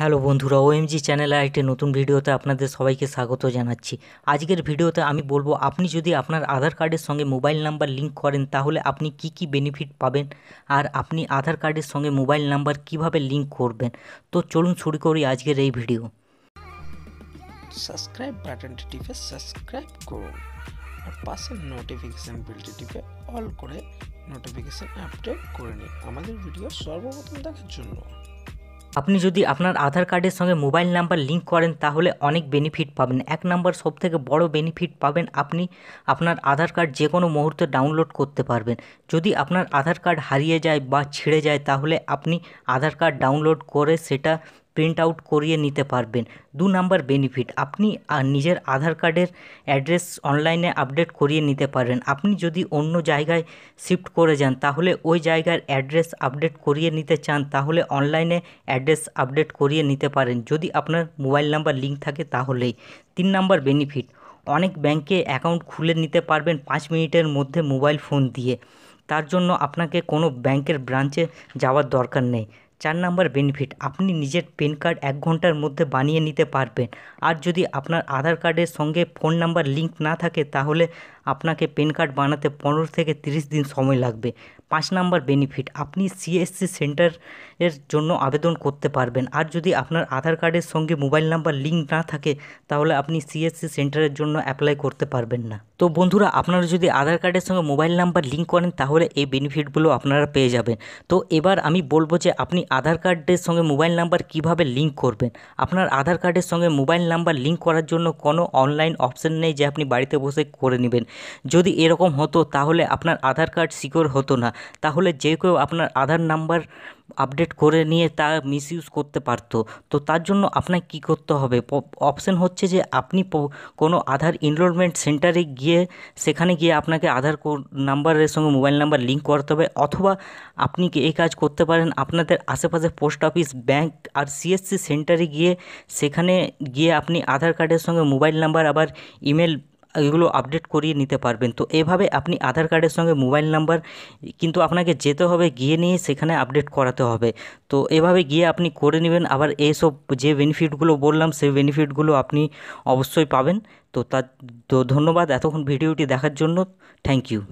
hello বন্ধুরা OMG চ্যানেলে একটি নতুন ভিডিওতে আপনাদের সবাইকে স্বাগত জানাচ্ছি আজকের ভিডিওতে আমি বলবো আপনি যদি আপনার আধার কার্ডের সঙ্গে মোবাইল নাম্বার লিঙ্ক করেন তাহলে আপনি কি কি বেনিফিট পাবেন আর আপনি আধার কার্ডের সঙ্গে মোবাইল নাম্বার কিভাবে লিঙ্ক করবেন তো চলুন শুরু করি আজকের এই ভিডিও সাবস্ক্রাইব বাটনটি টিপে সাবস্ক্রাইব করুন আর পাশে নোটিফিকেশান বিলটি টিপে অল করে নোটিফিকেশান আপডেট করে নিন আমাদের ভিডিও সর্বপ্রথম দেখার জন্য আপনি যদি আপনার আধার কার্ডের সঙ্গে মোবাইল নাম্বার লিঙ্ক করেন তাহলে অনেক বেনিফিট পাবেন এক নাম্বার সবথেকে বড় বেনিফিট পাবেন আপনি আপনার আধার কার্ড যে কোনো মুহূর্তে ডাউনলোড করতে পারবেন যদি আপনার আধার কার্ড হারিয়ে যায় বা ছিঁড়ে যায় তাহলে আপনি আধার কার্ড ডাউনলোড করে সেটা প্রিন্ট আউট করিয়ে নিতে পারবেন দু নাম্বার বেনিফিট আপনি নিজের আধার কার্ডের অ্যাড্রেস অনলাইনে আপডেট করিয়ে নিতে পারবেন আপনি যদি অন্য জায়গায় শিফট করে যান তাহলে ওই জায়গার অ্যাড্রেস আপডেট করিয়ে নিতে চান তাহলে অনলাইনে অ্যাড্রেস আপডেট করিয়ে নিতে পারেন যদি আপনার মোবাইল নাম্বার লিঙ্ক থাকে তাহলেই তিন নাম্বার বেনিফিট অনেক ব্যাংকে অ্যাকাউন্ট খুলে নিতে পারবেন পাঁচ মিনিটের মধ্যে মোবাইল ফোন দিয়ে তার জন্য আপনাকে কোনো ব্যাংকের ব্রাঞ্চে যাওয়ার দরকার নেই চার নাম্বার বেনিফিট আপনি নিজের প্যান কার্ড এক ঘন্টার মধ্যে বানিয়ে নিতে পারবেন আর যদি আপনার আধার কার্ডের সঙ্গে ফোন নাম্বার লিঙ্ক না থাকে তাহলে আপনাকে পেন কার্ড বানাতে পনেরো থেকে তিরিশ দিন সময় লাগবে পাঁচ নাম্বার বেনিফিট আপনি সিএসসি সেন্টারের জন্য আবেদন করতে পারবেন আর যদি আপনার আধার কার্ডের সঙ্গে মোবাইল নাম্বার লিঙ্ক না থাকে তাহলে আপনি সিএসসি সেন্টারের জন্য অ্যাপ্লাই করতে পারবেন না তো বন্ধুরা আপনারা যদি আধার কার্ডের সঙ্গে মোবাইল নাম্বার লিঙ্ক করেন তাহলে এই বেনিফিটগুলো আপনারা পেয়ে যাবেন তো এবার আমি বলবো যে আপনি আধার কার্ডের সঙ্গে মোবাইল নাম্বার কিভাবে লিঙ্ক করবেন আপনার আধার কার্ডের সঙ্গে মোবাইল নাম্বার লিঙ্ক করার জন্য কোনো অনলাইন অপশন নেই যে আপনি বাড়িতে বসে করে নেবেন যদি এরকম হতো তাহলে আপনার আধার কার্ড সিকিওর হতো না তাহলে যে কেউ আপনার আধার নাম্বার আপডেট করে নিয়ে তা মিসইউজ করতে পারত তো তার জন্য আপনাকে কি করতে হবে অপশন হচ্ছে যে আপনি কোনো আধার এনরোলমেন্ট সেন্টারে গিয়ে সেখানে গিয়ে আপনাকে আধার নাম্বারের সঙ্গে মোবাইল নাম্বার লিঙ্ক করতে হবে অথবা আপনি কি এই কাজ করতে পারেন আপনাদের আশেপাশে পোস্ট অফিস ব্যাংক আর সিএসসি সেন্টারে গিয়ে সেখানে গিয়ে আপনি আধার কার্ডের সঙ্গে মোবাইল নাম্বার আবার ইমেল এগুলো আপডেট করিয়ে নিতে পারবেন তো এভাবে আপনি আধার কার্ডের সঙ্গে মোবাইল নাম্বার কিন্তু আপনাকে যেতে হবে গিয়ে নিয়ে সেখানে আপডেট করাতে হবে তো এভাবে গিয়ে আপনি করে নেবেন আবার এইসব যে বেনিফিটগুলো বললাম সেই বেনিফিটগুলো আপনি অবশ্যই পাবেন তো তার তো ধন্যবাদ এতক্ষণ ভিডিওটি দেখার জন্য থ্যাংক ইউ